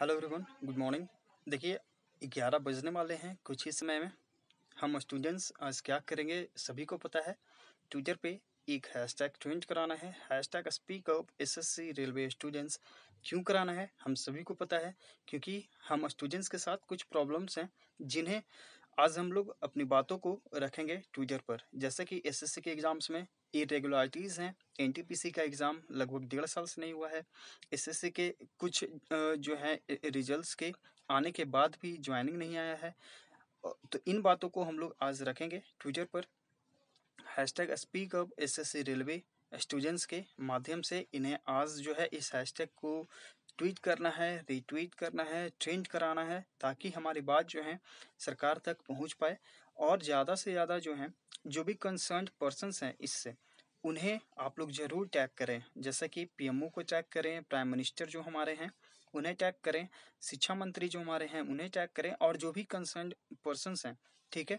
hello everyone good morning देखिए ग्यारह बजने वाले हैं कुछ ही समय में हम स्टूडेंट्स आज क्या करेंगे सभी को पता है ट्विटर पे एक हैशटैग ट्रेंड कराना है hashtag speak of SSC railway students क्यों कराना है हम सभी को पता है क्योंकि हम स्टूडेंट्स के साथ कुछ प्रॉब्लम्स हैं जिन्हें आज हम लोग अपनी बातों को रखेंगे ट्विटर पर जैसे कि एसएससी के एग्ज़ाम्स में इरेगुलरिटीज़ हैं एनटीपीसी का एग्ज़ाम लगभग डेढ़ साल से नहीं हुआ है एसएससी के कुछ जो है रिजल्ट्स के आने के बाद भी ज्वाइनिंग नहीं आया है तो इन बातों को हम लोग आज रखेंगे ट्विटर पर hashtag speak up SSC railway students के माध्यम से इन्हें आज जो है इस हैशटैग को ट्वीट करना है रीट्वीट करना है ट्रेंड कराना है ताकि हमारी बात जो है सरकार तक पहुंच पाए और ज़्यादा से ज़्यादा जो है जो भी कंसर्न पर्सनस हैं इससे उन्हें आप लोग ज़रूर टैग करें जैसे कि पीएमओ को टैग करें प्राइम मिनिस्टर जो हमारे हैं उन्हें टैग करें शिक्षा मंत्री जो हमारे हैं उन्हें टैग करें और जो भी कंसर्न पर्सनस हैं ठीक है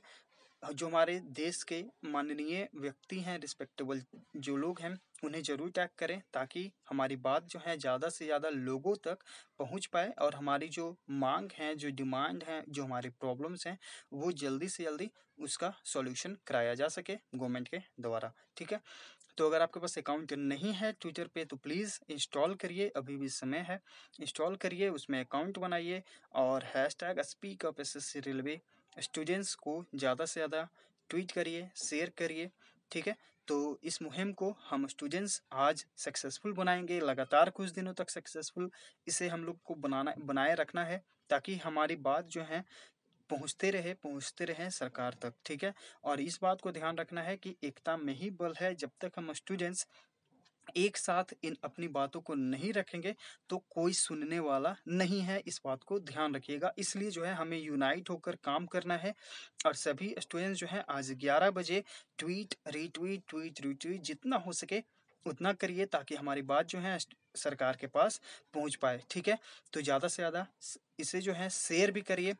जो हमारे देश के माननीय व्यक्ति हैं रिस्पेक्टेबल जो लोग हैं उन्हें ज़रूर टैग करें ताकि हमारी बात जो है ज़्यादा से ज़्यादा लोगों तक पहुंच पाए और हमारी जो मांग है जो डिमांड हैं जो हमारे प्रॉब्लम्स हैं वो जल्दी से जल्दी उसका सॉल्यूशन कराया जा सके गवर्नमेंट के द्वारा ठीक है तो अगर आपके पास अकाउंट नहीं है ट्विटर पे तो प्लीज़ इंस्टॉल करिए अभी भी समय है इंस्टॉल करिए उसमें अकाउंट बनाइए और hashtag speak of S railway students को ज़्यादा से ज़्यादा ट्वीट करिए शेयर करिए ठीक है तो इस मुहिम को हम स्टूडेंट्स आज सक्सेसफुल बनाएंगे लगातार कुछ दिनों तक सक्सेसफुल इसे हम लोग को बनाना बनाए रखना है ताकि हमारी बात जो है पहुंचते रहे पहुंचते रहे सरकार तक ठीक है और इस बात को ध्यान रखना है कि एकता में ही बल है जब तक हम स्टूडेंट्स एक साथ इन अपनी बातों को नहीं रखेंगे तो कोई सुनने वाला नहीं है इस बात को ध्यान रखिएगा इसलिए जो है हमें यूनाइट होकर काम करना है और सभी स्टूडेंट्स जो है आज 11 बजे ट्वीट रीट्वीट ट्वीट रीट्वीट जितना हो सके उतना करिए ताकि हमारी बात जो है सरकार के पास पहुंच पाए ठीक है तो ज़्यादा से ज़्यादा इसे जो है शेयर भी करिए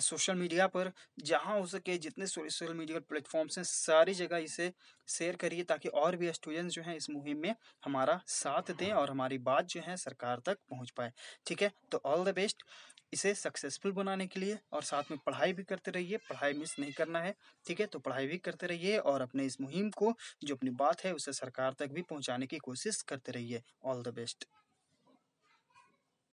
सोशल मीडिया पर जहाँ हो सके जितने सोशल मीडिया प्लेटफॉर्म्स हैं सारी जगह इसे शेयर करिए ताकि और भी स्टूडेंट्स जो हैं इस मुहिम में हमारा साथ दें और हमारी बात जो है सरकार तक पहुँच पाए ठीक है तो ऑल द बेस्ट इसे सक्सेसफुल बनाने के लिए और साथ में पढ़ाई भी करते रहिए पढ़ाई मिस नहीं करना है ठीक है तो पढ़ाई भी करते रहिए और अपने इस मुहिम को जो अपनी बात है उसे सरकार तक भी पहुँचाने की कोशिश करते रहिए ऑल द बेस्ट just